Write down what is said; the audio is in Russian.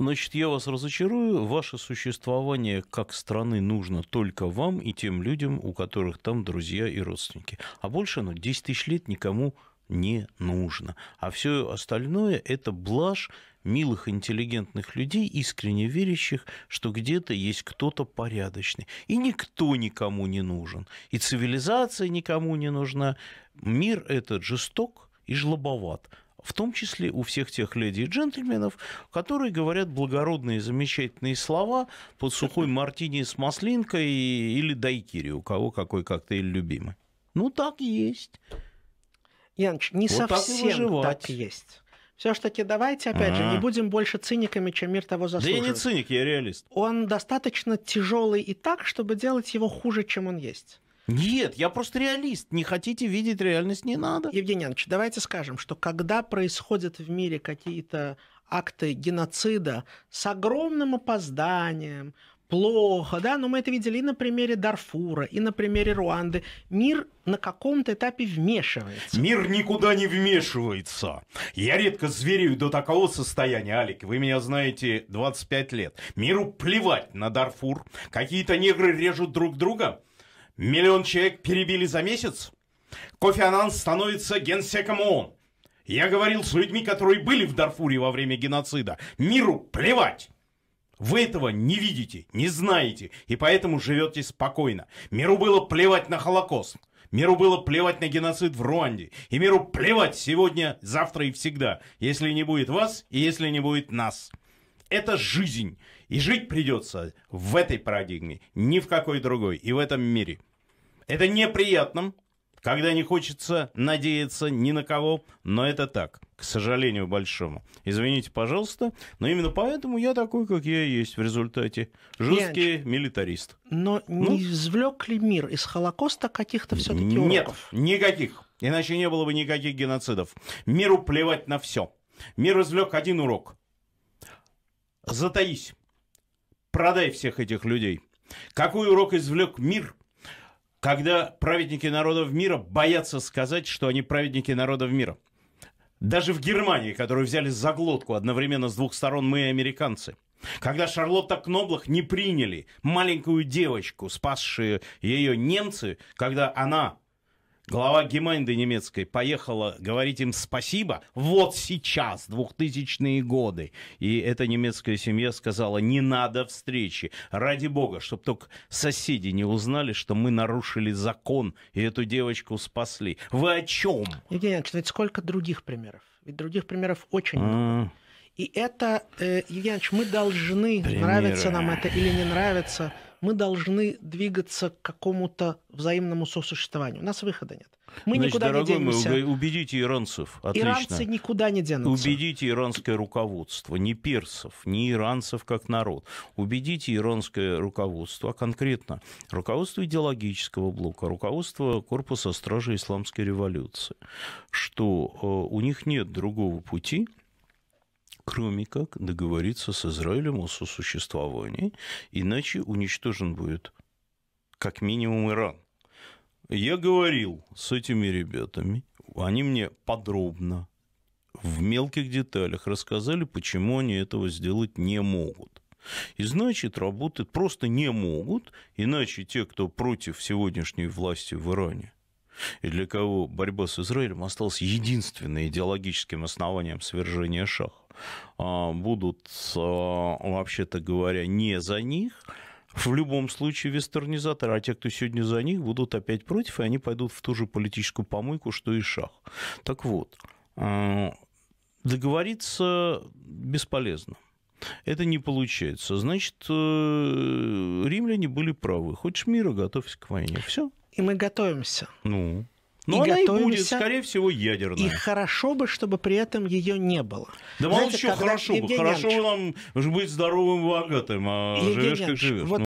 Значит, я вас разочарую. Ваше существование как страны нужно только вам и тем людям, у которых там друзья и родственники. А больше оно ну, 10 тысяч лет никому не нужно. А все остальное – это блажь милых, интеллигентных людей, искренне верящих, что где-то есть кто-то порядочный. И никто никому не нужен. И цивилизация никому не нужна. Мир этот жесток и жлобоват в том числе у всех тех леди и джентльменов, которые говорят благородные замечательные слова под сухой мартини с маслинкой или дайкири, у кого какой коктейль любимый. Ну, так есть. Яныч, не вот совсем так, так есть. Все-таки давайте, опять А-а-а. же, а. не будем больше циниками, чем мир того заслуживает. Да я не циник, я реалист. Он достаточно тяжелый и так, чтобы делать его хуже, чем он есть. Нет, я просто реалист. Не хотите видеть реальность, не надо. Евгений Иванович, давайте скажем, что когда происходят в мире какие-то акты геноцида с огромным опозданием, плохо, да, но мы это видели и на примере Дарфура, и на примере Руанды. Мир на каком-то этапе вмешивается. Мир никуда не вмешивается. Я редко зверю до такого состояния, Алик, вы меня знаете 25 лет. Миру плевать на Дарфур. Какие-то негры режут друг друга, Миллион человек перебили за месяц? Кофе Анан становится генсеком ООН. Я говорил с людьми, которые были в Дарфуре во время геноцида. Миру плевать. Вы этого не видите, не знаете, и поэтому живете спокойно. Миру было плевать на Холокост. Миру было плевать на геноцид в Руанде. И миру плевать сегодня, завтра и всегда, если не будет вас и если не будет нас. Это жизнь. И жить придется в этой парадигме, ни в какой другой, и в этом мире. Это неприятно, когда не хочется надеяться ни на кого, но это так, к сожалению большому. Извините, пожалуйста, но именно поэтому я такой, как я есть в результате. Жесткий Ильич, милитарист. Но ну? не извлек ли мир из Холокоста каких-то все-таки уроков? Нет, никаких. Иначе не было бы никаких геноцидов. Миру плевать на все. Мир извлек один урок. Затаись. Продай всех этих людей. Какой урок извлек мир – когда праведники народов мира боятся сказать, что они праведники народов мира. Даже в Германии, которую взяли за глотку одновременно с двух сторон мы и американцы. Когда Шарлотта Кноблах не приняли маленькую девочку, спасшую ее немцы, когда она Глава Гемайнды немецкой поехала говорить им спасибо вот сейчас, 2000-е годы. И эта немецкая семья сказала, не надо встречи. Ради бога, чтобы только соседи не узнали, что мы нарушили закон и эту девочку спасли. Вы о чем? Евгений Ильич, ведь сколько других примеров? Ведь других примеров очень а. много. И это, э, Евгений Ильич, мы должны, Примеры. нравится нам это или не нравится – мы должны двигаться к какому-то взаимному сосуществованию. У нас выхода нет. Мы Значит, никуда дорогой не денемся. Мой, убедите иранцев. Отлично. Иранцы никуда не денутся. Убедите иранское руководство, не персов, не иранцев как народ. Убедите иранское руководство, а конкретно руководство идеологического блока, руководство корпуса стражи исламской революции, что э, у них нет другого пути, кроме как договориться с Израилем о сосуществовании, иначе уничтожен будет как минимум Иран. Я говорил с этими ребятами, они мне подробно, в мелких деталях рассказали, почему они этого сделать не могут. И значит, работать просто не могут, иначе те, кто против сегодняшней власти в Иране, и для кого борьба с Израилем осталась единственным идеологическим основанием свержения шаха, а, будут, а, вообще-то говоря, не за них, в любом случае вестернизаторы, а те, кто сегодня за них, будут опять против, и они пойдут в ту же политическую помойку, что и шах. Так вот, а, договориться бесполезно. Это не получается. Значит, э, римляне были правы. Хочешь мира, готовься к войне. Все. И мы готовимся. Ну. Но и она и будет, скорее всего, ядерная. И хорошо бы, чтобы при этом ее не было. Да мало еще хорошо бы. Хорошо нам быть здоровым и богатым, а Евгений живешь как живешь. Вот